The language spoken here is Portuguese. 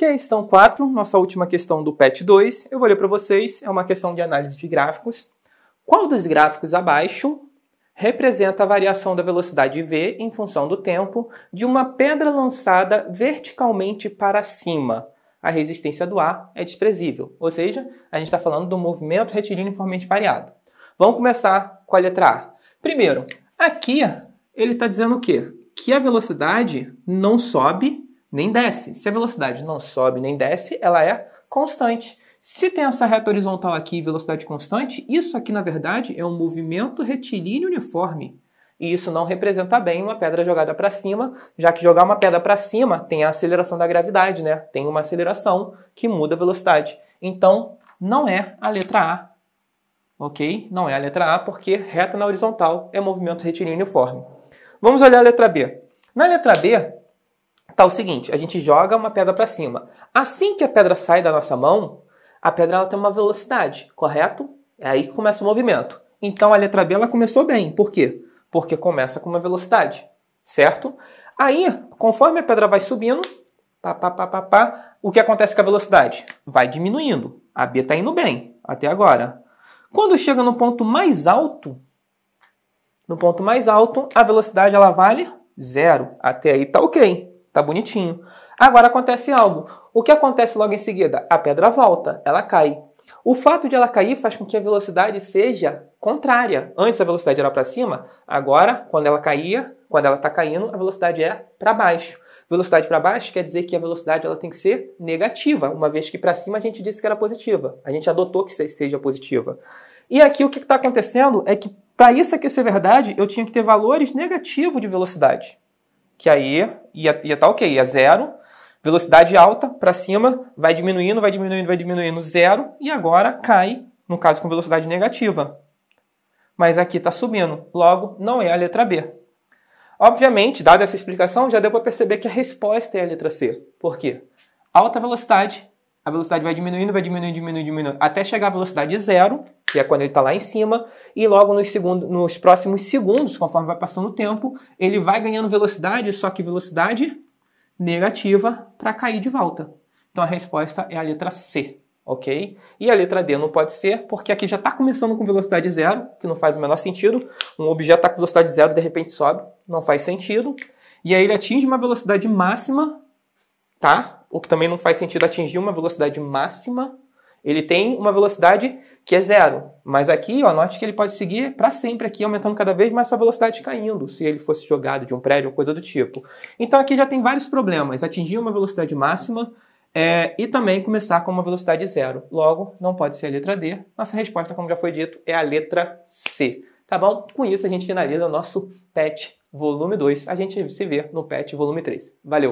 Que é a questão 4, nossa última questão do PET 2. Eu vou ler para vocês, é uma questão de análise de gráficos. Qual dos gráficos abaixo representa a variação da velocidade v em função do tempo de uma pedra lançada verticalmente para cima? A resistência do ar é desprezível, ou seja, a gente está falando do movimento retilíneo uniformemente variado. Vamos começar com a letra A. Primeiro, aqui ele está dizendo o quê? Que a velocidade não sobe nem desce. Se a velocidade não sobe nem desce, ela é constante. Se tem essa reta horizontal aqui velocidade constante, isso aqui na verdade é um movimento retilíneo uniforme. E isso não representa bem uma pedra jogada para cima, já que jogar uma pedra para cima tem a aceleração da gravidade, né? Tem uma aceleração que muda a velocidade. Então, não é a letra A, ok? Não é a letra A porque reta na horizontal é movimento retilíneo uniforme. Vamos olhar a letra B. Na letra B, tá o seguinte: a gente joga uma pedra para cima. Assim que a pedra sai da nossa mão, a pedra ela tem uma velocidade, correto? É aí que começa o movimento. Então a letra B ela começou bem. Por quê? Porque começa com uma velocidade, certo? Aí, conforme a pedra vai subindo, pá, pá, pá, pá, pá, o que acontece com a velocidade? Vai diminuindo. A B está indo bem até agora. Quando chega no ponto mais alto, no ponto mais alto, a velocidade ela vale zero. Até aí tá ok. Tá bonitinho. Agora acontece algo. O que acontece logo em seguida? A pedra volta, ela cai. O fato de ela cair faz com que a velocidade seja contrária. Antes a velocidade era para cima, agora, quando ela caía, quando ela está caindo, a velocidade é para baixo. Velocidade para baixo quer dizer que a velocidade ela tem que ser negativa, uma vez que para cima a gente disse que era positiva. A gente adotou que seja positiva. E aqui o que está acontecendo é que para isso aqui ser verdade, eu tinha que ter valores negativos de velocidade que aí ia estar tá ok, ia é zero. Velocidade alta para cima, vai diminuindo, vai diminuindo, vai diminuindo, zero. E agora cai, no caso com velocidade negativa. Mas aqui está subindo, logo não é a letra B. Obviamente, dada essa explicação, já deu para perceber que a resposta é a letra C. Por quê? Alta velocidade, a velocidade vai diminuindo, vai diminuindo, diminuindo, diminuindo, até chegar à velocidade zero que é quando ele está lá em cima, e logo nos, segundos, nos próximos segundos, conforme vai passando o tempo, ele vai ganhando velocidade, só que velocidade negativa para cair de volta. Então a resposta é a letra C, ok? E a letra D não pode ser, porque aqui já está começando com velocidade zero, que não faz o menor sentido. Um objeto está com velocidade zero, de repente sobe, não faz sentido. E aí ele atinge uma velocidade máxima, tá? O que também não faz sentido atingir uma velocidade máxima ele tem uma velocidade que é zero, mas aqui, ó, note que ele pode seguir para sempre aqui, aumentando cada vez mais sua velocidade caindo, se ele fosse jogado de um prédio ou coisa do tipo. Então aqui já tem vários problemas, atingir uma velocidade máxima é, e também começar com uma velocidade zero. Logo, não pode ser a letra D. Nossa resposta, como já foi dito, é a letra C. Tá bom? Com isso a gente finaliza o nosso PET volume 2. A gente se vê no PET volume 3. Valeu!